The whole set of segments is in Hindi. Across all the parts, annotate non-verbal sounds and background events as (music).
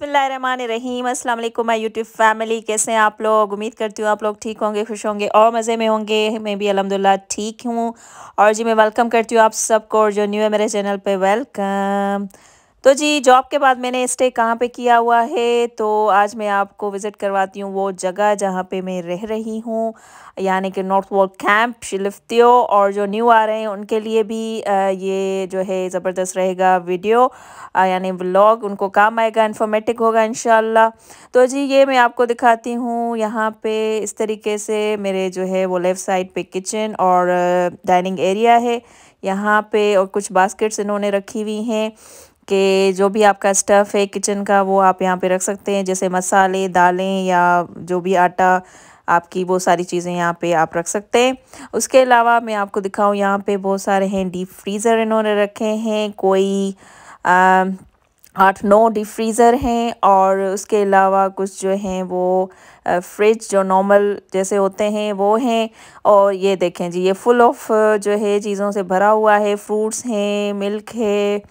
बसमीम अस्सलाम वालेकुम माय यूट्यूब फैमिली कैसे हैं आप लोग उम्मीद करती हूँ आप लोग ठीक होंगे खुश होंगे और मज़े में होंगे मैं भी अलहमदिल्ला ठीक हूँ और जी मैं वेलकम करती हूँ आप सबको और जो न्यू है मेरे चैनल पे वेलकम तो जी जॉब के बाद मैंने स्टे कहाँ पे किया हुआ है तो आज मैं आपको विज़िट करवाती हूँ वो जगह जहाँ पे मैं रह रही हूँ यानी कि नॉर्थ वॉल कैंप शिलिफ्तियो और जो न्यू आ रहे हैं उनके लिए भी ये जो है ज़बरदस्त रहेगा वीडियो यानी व्लॉग उनको काम आएगा इन्फॉर्मेटिव होगा इन तो जी ये मैं आपको दिखाती हूँ यहाँ पे इस तरीके से मेरे जो है वो लेफ़्ट साइड पे किचन और डाइनिंग एरिया है यहाँ पे और कुछ बास्केट्स इन्होंने रखी हुई हैं कि जो भी आपका स्टफ़ है किचन का वो आप यहाँ पे रख सकते हैं जैसे मसाले दालें या जो भी आटा आपकी वो सारी चीज़ें यहाँ पे आप रख सकते हैं उसके अलावा मैं आपको दिखाऊँ यहाँ पे बहुत सारे हैं डीप फ्रीज़र इन्होंने रखे हैं कोई आठ नौ डीप फ्रीज़र हैं और उसके अलावा कुछ जो हैं वो फ्रिज जो नॉर्मल जैसे होते हैं वो हैं और ये देखें जी ये फुल ऑफ जो है चीज़ों से भरा हुआ है फ्रूट्स हैं मिल्क है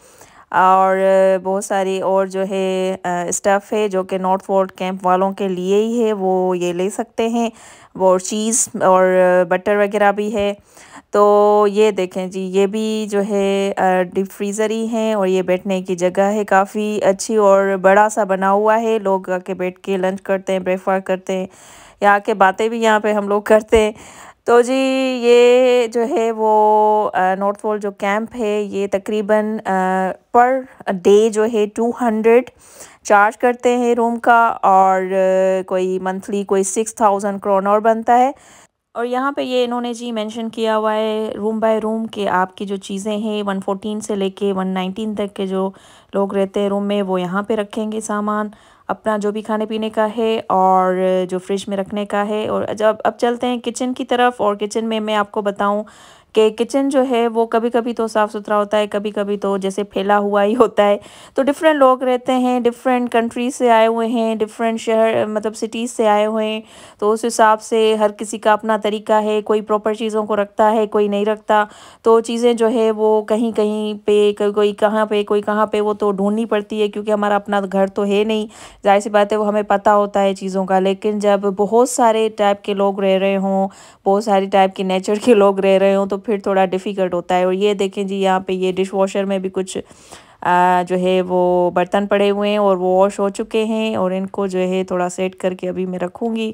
और बहुत सारी और जो है स्टफ़ है जो कि नॉर्थ फोर्ट कैंप वालों के लिए ही है वो ये ले सकते हैं वो चीज़ और बटर वगैरह भी है तो ये देखें जी ये भी जो है डिप फ्रीज़र ही हैं और ये बैठने की जगह है काफ़ी अच्छी और बड़ा सा बना हुआ है लोग आके बैठ के लंच करते हैं ब्रेकफास्ट करते हैं यहाँ आके बातें भी यहाँ पे हम लोग करते हैं तो जी ये जो है वो नॉर्थ वॉल जो कैंप है ये तकरीबन पर डे जो है टू हंड्रेड चार्ज करते हैं रूम का और कोई मंथली कोई सिक्स थाउजेंड क्रोनर बनता है और यहाँ पे ये इन्होंने जी मेंशन किया हुआ है रूम बाय रूम के आपकी जो चीज़ें हैं वन फोटीन से लेके वन नाइनटीन तक के जो लोग रहते हैं रूम में वो यहाँ पे रखेंगे सामान अपना जो भी खाने पीने का है और जो फ्रिज में रखने का है और जब अब चलते हैं किचन की तरफ और किचन में मैं आपको बताऊं कि किचन जो है वो कभी कभी तो साफ़ सुथरा होता है कभी कभी तो जैसे फैला हुआ ही होता है तो डिफरेंट लोग रहते हैं डिफरेंट कंट्रीज से आए हुए हैं डिफरेंट शहर मतलब सिटीज़ से आए हुए हैं तो उस हिसाब से हर किसी का अपना तरीका है कोई प्रॉपर चीज़ों को रखता है कोई नहीं रखता तो चीज़ें जो है वो कहीं कहीं पे कोई कहाँ पे कोई कहाँ पे वो तो ढूंढनी पड़ती है क्योंकि हमारा अपना घर तो है नहीं जाहिर सी बात है वो हमें पता होता है चीज़ों का लेकिन जब बहुत सारे टाइप के लोग रह रहे हों बहुत सारे टाइप के नेचर के लोग रह रहे हों तो फिर थोड़ा डिफ़िकल्ट होता है और ये देखें जी यहाँ पे ये डिश वॉशर में भी कुछ आ, जो है वो बर्तन पड़े हुए हैं और वो वॉश हो चुके हैं और इनको जो है थोड़ा सेट करके अभी मैं रखूँगी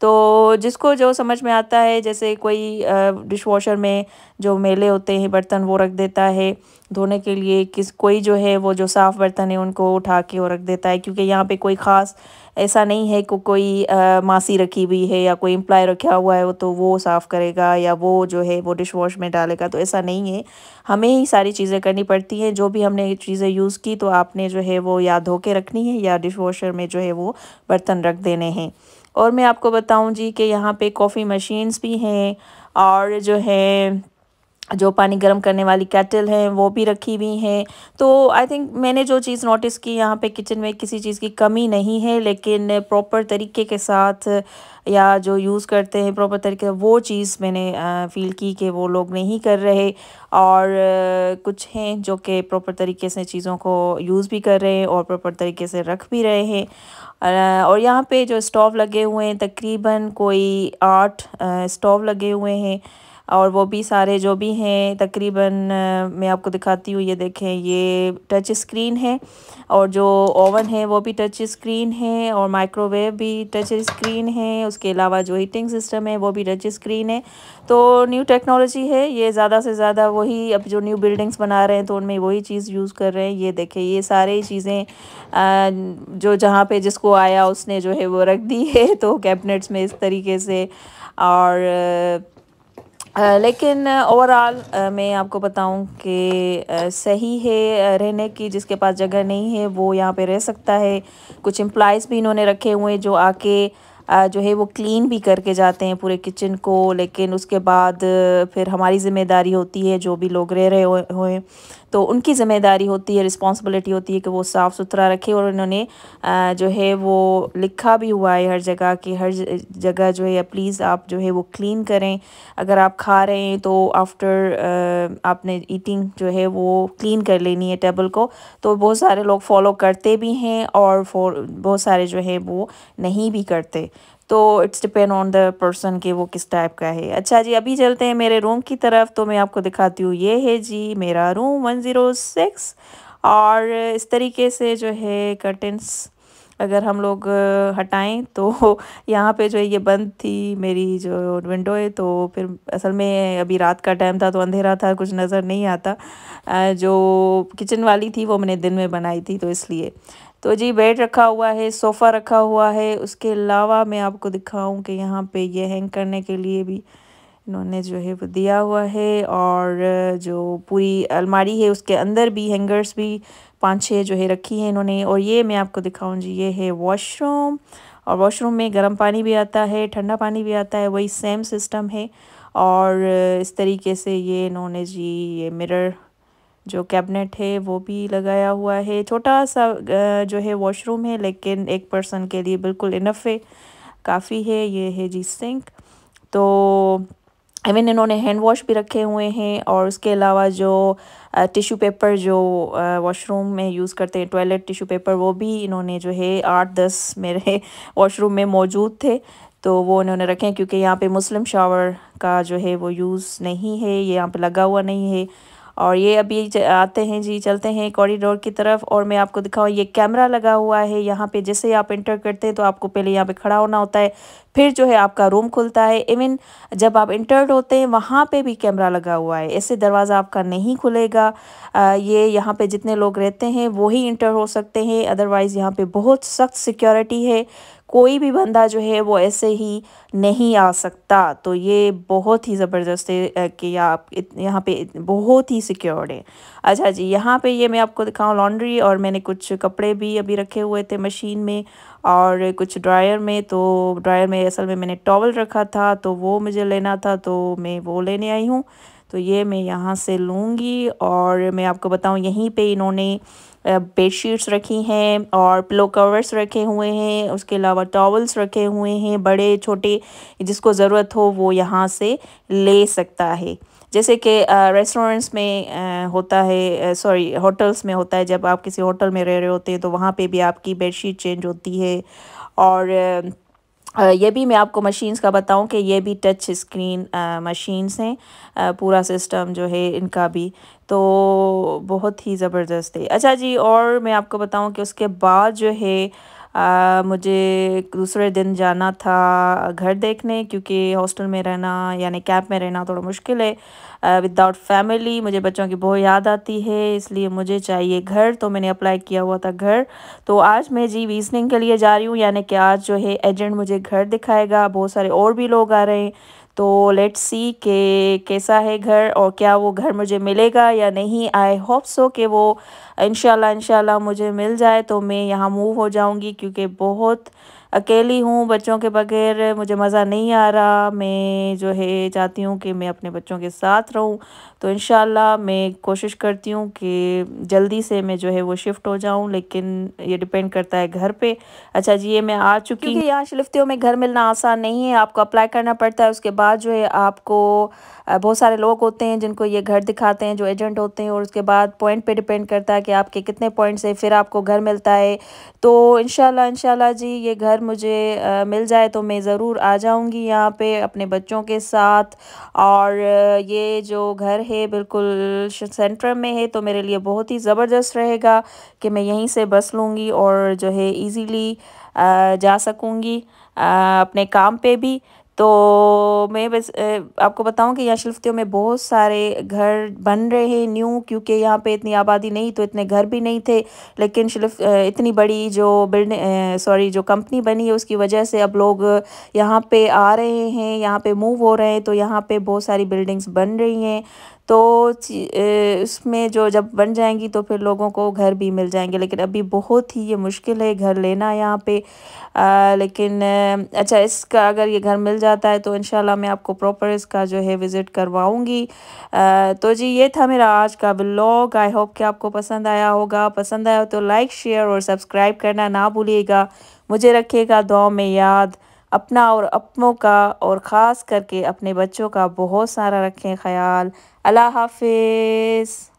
तो जिसको जो समझ में आता है जैसे कोई डिश वॉशर में जो मेले होते हैं बर्तन वो रख देता है धोने के लिए किस कोई जो है वो जो साफ़ बर्तन है उनको उठा के वो रख देता है क्योंकि यहाँ पे कोई ख़ास ऐसा नहीं है को कोई आ, मासी रखी हुई है या कोई एम्प्लॉय रखा हुआ है वो तो वो साफ़ करेगा या वो जो है वो डिश वॉश में डालेगा तो ऐसा नहीं है हमें ही सारी चीज़ें करनी पड़ती हैं जो भी हमने चीज़ें यूज़ की तो आपने जो है वो या धो के रखनी है या डिश वॉशर में जो है वो बर्तन रख देने हैं और मैं आपको बताऊं जी कि यहाँ पे कॉफ़ी मशीन्स भी हैं और जो है जो पानी गर्म करने वाली कैटल हैं वो भी रखी हुई हैं तो आई थिंक मैंने जो चीज़ नोटिस की यहाँ पे किचन में किसी चीज़ की कमी नहीं है लेकिन प्रॉपर तरीके के साथ या जो यूज़ करते हैं प्रॉपर तरीके वो चीज़ मैंने फ़ील की कि वो लोग नहीं कर रहे और कुछ हैं जो कि प्रॉपर तरीके से चीज़ों को यूज़ भी कर रहे हैं और प्रॉपर तरीके से रख भी रहे हैं और यहाँ पर जो स्टोव लगे हुए हैं तकरीबन कोई आठ स्टोव लगे हुए हैं और वो भी सारे जो भी हैं तकरीबन मैं आपको दिखाती हूँ ये देखें ये टच स्क्रीन है और जो ओवन है वो भी टच स्क्रीन है और माइक्रोवेव भी टच स्क्रीन है उसके अलावा जो हीटिंग सिस्टम है वो भी टच स्क्रीन है तो न्यू टेक्नोलॉजी है ये ज़्यादा से ज़्यादा वही अब जो न्यू बिल्डिंग्स बना रहे हैं तो उनमें वही चीज़ यूज़ कर रहे हैं ये देखें ये सारी चीज़ें जो जहाँ पर जिसको आया उसने जो है वो रख दी है तो कैबिनेट्स में इस तरीके से और लेकिन ओवरऑल मैं आपको बताऊं कि सही है रहने की जिसके पास जगह नहीं है वो यहाँ पे रह सकता है कुछ एम्प्लॉज़ भी इन्होंने रखे हुए हैं जो आके जो है वो क्लीन भी करके जाते हैं पूरे किचन को लेकिन उसके बाद फिर हमारी ज़िम्मेदारी होती है जो भी लोग रह रहे हों तो उनकी ज़िम्मेदारी होती है रिस्पॉन्सिबिलिटी होती है कि वो साफ़ सुथरा रखे और उन्होंने जो है वो लिखा भी हुआ है हर जगह कि हर जगह जो है प्लीज़ आप जो है वो क्लीन करें अगर आप खा रहे हैं तो आफ्टर आपने ईटिंग जो है वो क्लीन कर लेनी है टेबल को तो बहुत सारे लोग फॉलो करते भी हैं और बहुत सारे जो है वो नहीं भी करते तो it's depend on the person कि वो किस टाइप का है अच्छा जी अभी चलते हैं मेरे रूम की तरफ तो मैं आपको दिखाती हूँ ये है जी मेरा रूम वन ज़ीरो सिक्स और इस तरीके से जो है कर्टन्स अगर हम लोग हटाएं तो (laughs) यहाँ पे जो है ये बंद थी मेरी जो विंडो है तो फिर असल में अभी रात का टाइम था तो अंधेरा था कुछ नज़र नहीं आता जो किचन वाली थी वो मैंने दिन में बनाई थी तो इसलिए तो जी बेड रखा हुआ है सोफ़ा रखा हुआ है उसके अलावा मैं आपको दिखाऊं कि यहाँ पे ये हैंग करने के लिए भी इन्होंने जो है वो दिया हुआ है और जो पूरी अलमारी है उसके अंदर भी हैंगर्स भी पाँच छः जो है रखी हैं इन्होंने और ये मैं आपको दिखाऊं जी ये है वॉशरूम और वॉशरूम में गर्म पानी भी आता है ठंडा पानी भी आता है वही सेम सिस्टम है और इस तरीके से ये इन्होंने जी ये मिरर जो कैबिनेट है वो भी लगाया हुआ है छोटा सा जो है वॉशरूम है लेकिन एक पर्सन के लिए बिल्कुल इनफ है काफ़ी है ये है जी सिंक तो इवन इन्होंने हैंड वॉश भी रखे हुए हैं और उसके अलावा जो टिश्यू पेपर जो वॉशरूम में यूज़ करते हैं टॉयलेट टिश्यू पेपर वो भी इन्होंने जो है आठ दस मेरे वॉशरूम (laughs) में मौजूद थे तो वो इन्होंने रखे हैं क्योंकि यहाँ पे मुस्लिम शावर का जो है वो यूज़ नहीं है ये यहाँ पे लगा हुआ नहीं है और ये अभी आते हैं जी चलते हैं कॉरिडोर की तरफ और मैं आपको दिखाऊँ ये कैमरा लगा हुआ है यहाँ पे जैसे आप इंटर करते हैं तो आपको पहले यहाँ पे खड़ा होना होता है फिर जो है आपका रूम खुलता है इवन जब आप इंटर्ड होते हैं वहाँ पे भी कैमरा लगा हुआ है ऐसे दरवाज़ा आपका नहीं खुलेगा आ, ये यहाँ पे जितने लोग रहते हैं वही इंटर हो सकते हैं अदरवाइज़ यहाँ पे बहुत सख्त सिक्योरिटी है कोई भी बंदा जो है वो ऐसे ही नहीं आ सकता तो ये बहुत ही ज़बरदस्त है कि आप यहाँ पे बहुत ही सिक्योर्ड है अच्छा जी यहाँ पे ये मैं आपको दिखाऊँ लॉन्ड्री और मैंने कुछ कपड़े भी अभी रखे हुए थे मशीन में और कुछ ड्रायर में तो ड्रायर में असल में मैंने टॉवल रखा था तो वो मुझे लेना था तो मैं वो लेने आई हूँ तो ये मैं यहाँ से लूँगी और मैं आपको बताऊँ यहीं पर इन्होंने बेडशीट्स रखी हैं और पिलो कवर्स रखे हुए हैं उसके अलावा टॉवल्स रखे हुए हैं बड़े छोटे जिसको ज़रूरत हो वो यहाँ से ले सकता है जैसे कि रेस्टोरेंट्स में होता है सॉरी होटल्स में होता है जब आप किसी होटल में रह रहे होते हैं तो वहाँ पे भी आपकी बेडशीट चेंज होती है और ये भी मैं आपको मशीन्स का बताऊं कि ये भी टच स्क्रीन मशीन्स हैं पूरा सिस्टम जो है इनका भी तो बहुत ही ज़बरदस्त है अच्छा जी और मैं आपको बताऊं कि उसके बाद जो है आ, मुझे दूसरे दिन जाना था घर देखने क्योंकि हॉस्टल में रहना यानी कैंप में रहना थोड़ा मुश्किल है विदाउट फैमिली मुझे बच्चों की बहुत याद आती है इसलिए मुझे चाहिए घर तो मैंने अप्लाई किया हुआ था घर तो आज मैं जी वीजनिंग के लिए जा रही हूँ यानी कि आज जो है एजेंट मुझे घर दिखाएगा बहुत सारे और भी लोग आ रहे हैं तो लेट्स सी के कैसा है घर और क्या वो घर मुझे मिलेगा या नहीं आई होप सो कि वो इनशाला इनशाला मुझे मिल जाए तो मैं यहाँ मूव हो जाऊँगी क्योंकि बहुत अकेली हूँ बच्चों के बगैर मुझे मज़ा नहीं आ रहा मैं जो है चाहती हूँ कि मैं अपने बच्चों के साथ रहूँ तो इन मैं कोशिश करती हूँ कि जल्दी से मैं जो है वो शिफ्ट हो जाऊँ लेकिन ये डिपेंड करता है घर पर अच्छा जी ये मैं आ चुकी हूँ यहाँ शलफ्तियों में घर मिलना आसान नहीं है आपको अप्लाई करना पड़ता है उसके बाद जो है आपको बहुत सारे लोग होते हैं जिनको ये घर दिखाते हैं जो एजेंट होते हैं और उसके बाद पॉइंट पे डिपेंड करता है कि आपके कितने पॉइंट्स है फिर आपको घर मिलता है तो इन इनशाला जी ये घर मुझे आ, मिल जाए तो मैं ज़रूर आ जाऊँगी यहाँ पे अपने बच्चों के साथ और ये जो घर है बिल्कुल सेंटर में है तो मेरे लिए बहुत ही ज़बरदस्त रहेगा कि मैं यहीं से बस लूँगी और जो है ईज़िली जा सकूँगी अपने काम पे भी तो मैं बस आपको बताऊं कि यहाँ शिल्फियों में बहुत सारे घर बन रहे हैं न्यू क्योंकि यहाँ पे इतनी आबादी नहीं तो इतने घर भी नहीं थे लेकिन शिल्फ इतनी बड़ी जो बिल्डिंग सॉरी जो कंपनी बनी है उसकी वजह से अब लोग यहाँ पे आ रहे हैं यहाँ पे मूव हो रहे हैं तो यहाँ पे बहुत सारी बिल्डिंग्स बन रही हैं तो उसमें जो जब बन जाएंगी तो फिर लोगों को घर भी मिल जाएंगे लेकिन अभी बहुत ही ये मुश्किल है घर लेना यहाँ पे आ, लेकिन अच्छा इसका अगर ये घर मिल जाता है तो इन मैं आपको प्रॉपर इसका जो है विज़िट करवाऊँगी तो जी ये था मेरा आज का ब्लॉग आई होप कि आपको पसंद आया होगा पसंद आया हो तो लाइक शेयर और सब्सक्राइब करना ना भूलिएगा मुझे रखिएगा दुआ में याद अपना और अपनों का और ख़ास करके अपने बच्चों का बहुत सारा रखें ख्याल अल्लाह हाफिज़